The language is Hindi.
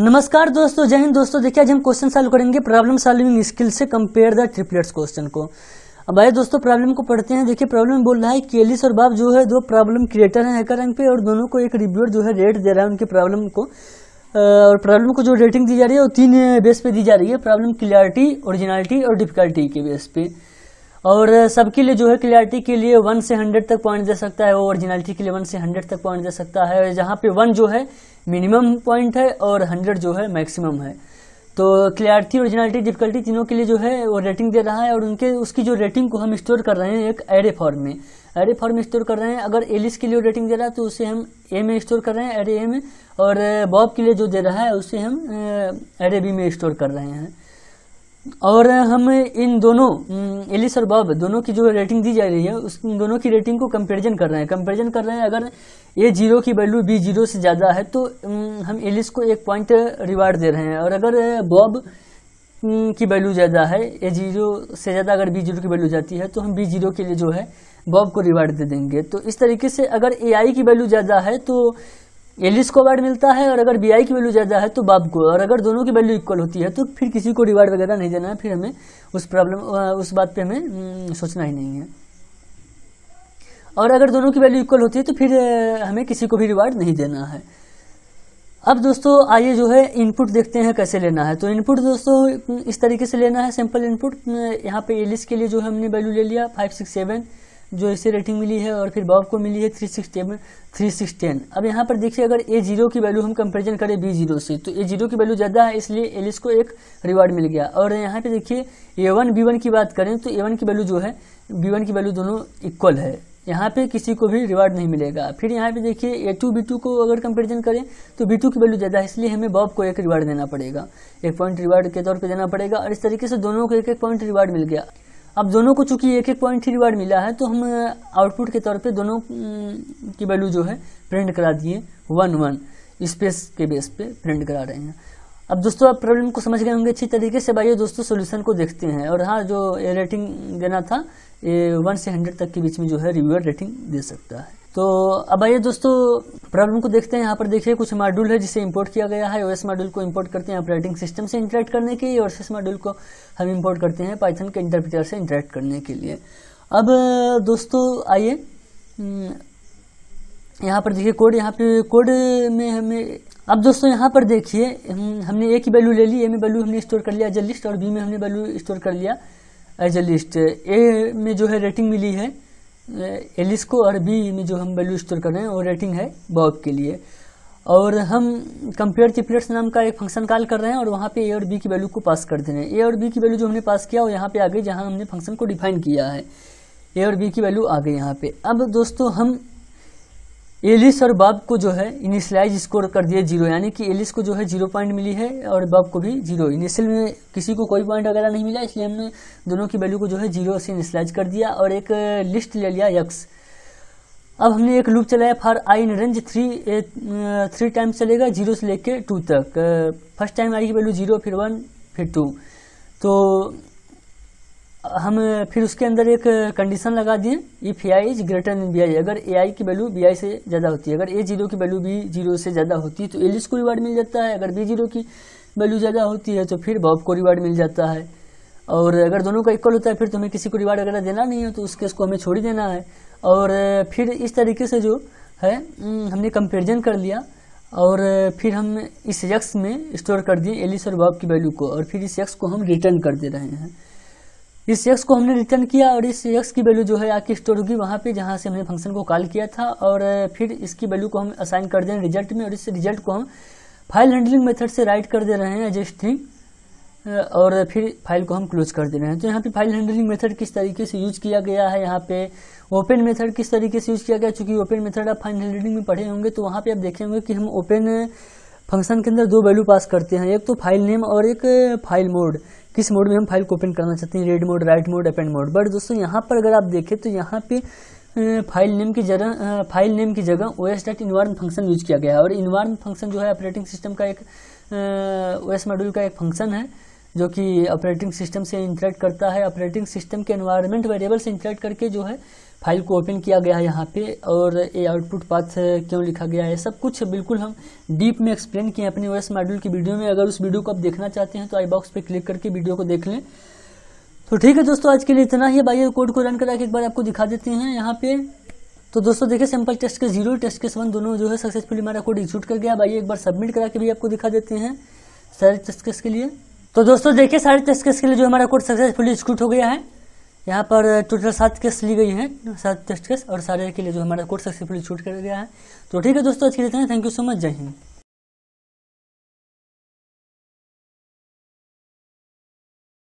नमस्कार दोस्तों जय हिंद दोस्तों देखिए आज हम क्वेश्चन सॉल्व करेंगे प्रॉब्लम सॉल्विंग स्किल से कंपेयर द ट्रिपलेट्स क्वेश्चन को अब भाई दोस्तों प्रॉब्लम को पढ़ते हैं देखिए प्रॉब्लम बोल रहा है केलिस और बाब जो है दो प्रॉब्लम क्रिएटर हैं हैकर रैंक पे और दोनों को एक रिव्यूअर जो है रेट दे रहा है उनकी प्रॉब्लम को और प्रॉब्लम को जो रेटिंग दी जा रही है वो तीन बेस पे दी जा रही है प्रॉब्लम क्लियरिटी ओरिजिनलिटी और डिफिकल्टी के बेस पे और सबके लिए जो है क्लियरिटी के लिए वन से हंड्रेड तक पॉइंट दे सकता है वो ओरिजिनलिटी के लिए वन से हंड्रेड तक पॉइंट दे सकता है जहाँ पे वन जो है मिनिमम पॉइंट है और हंड्रेड जो है मैक्सिमम है तो क्लियरिटी ओरिजिनलिटी डिफिकल्टी तीनों के लिए जो है वो रेटिंग दे रहा है और उनके उसकी जो रेटिंग को हम स्टोर कर रहे हैं एक एरे फॉर्म में एरे फॉर्म स्टोर कर रहे हैं अगर एलिस के लिए रेटिंग दे रहा है तो उसे हम ए में स्टोर कर रहे हैं एरे ए में और बॉब के लिए जो दे रहा है उसे हम एरे बी में स्टोर कर रहे हैं और हम इन दोनों हम्म, एलिस और बॉब दोनों की जो रेटिंग दी जा रही है उस दोनों की रेटिंग को कंपेरिजन कर रहे हैं कंपेरिजन कर रहे हैं अगर ए जीरो की वैल्यू बी जीरो से ज़्यादा है तो हम्म, हम एलिस को एक पॉइंट रिवार्ड दे रहे हैं और अगर बॉब हम्म, की वैल्यू ज़्यादा है ए जीरो से ज़्यादा अगर बी जीरो की वैल्यू जाती है तो हम बी जीरो के लिए जो है बॉब को रिवार्ड दे देंगे तो इस तरीके से अगर ए आई की वैल्यू ज़्यादा है तो एलिस को अवार्ड मिलता है और अगर बी आई की वैल्यू ज़्यादा है तो बाप को और अगर दोनों की वैल्यू इक्वल होती है तो फिर किसी को रिवार्ड वगैरह नहीं देना है फिर हमें उस प्रॉब्लम उस बात पे हमें हम्म, सोचना ही नहीं है और अगर दोनों की वैल्यू इक्वल होती है तो फिर हमें किसी को भी रिवार्ड नहीं देना है अब दोस्तों आइए जो है इनपुट देखते हैं कैसे लेना है तो इनपुट दोस्तों इस तरीके से लेना है सिंपल इनपुट यहाँ पे एलिस के लिए जो है हमने वैल्यू ले लिया फाइव सिक्स सेवन जो इसे रेटिंग मिली है और फिर बॉब को मिली है three six ten three six ten अब यहाँ पर देखिए अगर ए जीरो की वैल्यू हम कंपेरिजन करें बी जीरो से तो ए जीरो की वैल्यू ज़्यादा है इसलिए एलिस को एक रिवार्ड मिल गया और यहाँ पे देखिए ए वन बी वन की बात करें तो ए वन की वैल्यू जो है बी वन की वैल्यू दोनों इक्वल है यहाँ पे किसी को भी रिवार्ड नहीं मिलेगा फिर यहाँ पे देखिए ए टू बी टू को अगर कंपेरिजन करें तो बी टू की वैल्यू ज़्यादा है इसलिए हमें बॉब को एक रिवार्ड देना पड़ेगा एक पॉइंट रिवार्ड के तौर पर देना पड़ेगा और इस तरीके से दोनों को एक एक पॉइंट रिवार्ड मिल गया अब दोनों को चूंकि एक एक पॉइंट थ्री वार्ड मिला है तो हम आउटपुट के तौर पे दोनों की वैल्यू जो है प्रिंट करा दिए वन वन स्पेस के बेस पे प्रिंट करा रहे हैं अब दोस्तों आप प्रॉब्लम को समझ गए होंगे अच्छी तरीके से भाई दोस्तों सोल्यूशन को देखते हैं और हाँ जो रेटिंग देना था ये वन से हंड्रेड तक के बीच में जो है रिव्यूअर रेटिंग दे सकता है तो अब आइए दोस्तों प्रॉब्लम को देखते हैं यहाँ पर देखिए कुछ मॉड्यूल है जिसे इंपोर्ट किया गया है ओएस मॉड्यूल को इंपोर्ट करते हैं ऑपरेटिंग सिस्टम से इंटरेक्ट करने के लिए और एस मॉड्यूल को हम इंपोर्ट करते हैं पाइथन के इंटरप्रिटर से इंटरेक्ट करने के लिए अब दोस्तों आइए हम्म, यहाँ पर देखिए कोड यहाँ पे कोड में हमें अब दोस्तों यहाँ पर देखिए हमने ए की वैल्यू ले ली ए में वैल्यू हमने स्टोर कर लिया एज लिस्ट और बी में हमने वैल्यू स्टोर कर लिया एज लिस्ट ए में जो है रेटिंग मिली है एलिस्को अरबी में जो हम वैल्यू स्टोर कर रहे हैं वो रेटिंग है बॉब के लिए और हम कंपेयर चिपलेट्स नाम का एक फंक्शन कॉल कर रहे हैं और वहाँ पे ए और बी की वैल्यू को पास कर दे रहे हैं ए और बी की वैल्यू जो हमने पास किया और यहाँ पे आ गई जहाँ हमने फंक्शन को डिफाइन किया है ए और बी की वैल्यू आ गई यहाँ पे अब दोस्तों हम एलिस और बाब को जो है इनिशलाइज स्कोर कर दिया जीरो यानी कि एलिस को जो है जीरो पॉइंट मिली है और बाब को भी जीरो इनिशियल में किसी को कोई पॉइंट वगैरह नहीं मिला इसलिए हमने दोनों की वैल्यू को जो है जीरो से इनिशलाइज कर दिया और एक लिस्ट ले लिया यक्स अब हमने एक लूप चलाया for I in range three three time चलेगा जीरो से लेकर टू तक फर्स्ट टाइम आई की वैल्यू जीरो फिर वन फिर टू तो हम फिर उसके अंदर एक कंडीशन लगा दिए if A I is greater than B I अगर ए आई की वैल्यू बी आई से ज़्यादा होती है अगर ए जीरो की वैल्यू बी जीरो से ज़्यादा होती है तो एलिस को रिवार्ड मिल जाता है अगर बी जीरो की वैल्यू ज़्यादा होती है तो फिर बॉब को रिवार्ड मिल जाता है और अगर दोनों का इक्वल होता है फिर तुम्हें किसी को रिवार्ड वगैरह देना नहीं है तो उस केस को हमें छोड़ देना है और फिर इस तरीके से जो है हम्म, हमने कंपेरिजन कर लिया और फिर हम इस यक्स में स्टोर कर दिए एलिस और बॉब की वैल्यू को और फिर इस यक्स को हम रिटर्न कर दे रहे हैं इस एक्स को हमने रिटर्न किया और इस एक्स की वैल्यू जो है आके स्टोर होगी वहाँ पे जहाँ से हमने फंक्शन को कॉल किया था और फिर इसकी वैल्यू को हम असाइन कर दे रहे हैं रिजल्ट में और इस रिजल्ट को हम फाइल हैंडलिंग मेथड से राइट कर दे रहे हैं एडजस्ट थिंग और फिर फाइल को हम क्लोज कर दे रहे हैं तो यहाँ पे फाइल हैंडलिंग मेथड किस तरीके से यूज किया गया है यहाँ पे ओपन मेथड किस तरीके से यूज किया गया चूँकि ओपन मेथड आप फाइल हैंडलिंग में पढ़े होंगे तो वहाँ पे आप देखे होंगे कि हम ओपन फंक्शन के अंदर दो वैल्यू पास करते हैं एक तो फाइल नेम और एक फाइल मोड किस मोड में हम फाइल को ओपन करना चाहते हैं read mode write mode append mode but दोस्तों यहाँ पर अगर आप देखें तो यहाँ पे फाइल नेम की जगह फाइल नेम की जगह O S dot environ function use किया गया है और इन्वायर फंक्शन जो है ऑपरेटिंग सिस्टम का एक ओ एस मॉड्यूल का एक फंक्शन है जो कि ऑपरेटिंग सिस्टम से इंटरेक्ट करता है ऑपरेटिंग सिस्टम के एनवायरनमेंट वेरिएबल से इंटरेक्ट करके जो है फाइल को ओपन किया गया है यहाँ पे और ये आउटपुट पाथ क्यों लिखा गया है सब कुछ बिल्कुल हम डीप में एक्सप्लेन किए अपने ओएस मॉड्यूल की वीडियो में अगर उस वीडियो को आप देखना चाहते हैं तो आई बॉक्स पर क्लिक करके वीडियो को देख लें तो ठीक है दोस्तों आज के लिए इतना ही बाइए कोड को रन करा के एक बार आपको दिखा देते हैं यहाँ पे तो दोस्तों देखिए सैंपल टेस्ट के जीरो टेस्ट के वन दोनों जो है सक्सेसफुली हमारा कोड एग्जीक्यूट कर गया बाइए एक बार सबमिट करा के भी आपको दिखा देते हैं सारे टेस्ट के लिए तो दोस्तों देखिए सारे टेस्ट केस के लिए जो हमारा कोर्ट सक्सेसफुली एक्सिक्यूट हो गया है यहाँ पर टोटल सात केस ली गई हैं सात टेस्ट केस और सारे के लिए जो हमारा कोर्ट सक्सेसफुली छूट कर गया है तो ठीक है दोस्तों आज के लिए थैंक यू सो मच जय हिंद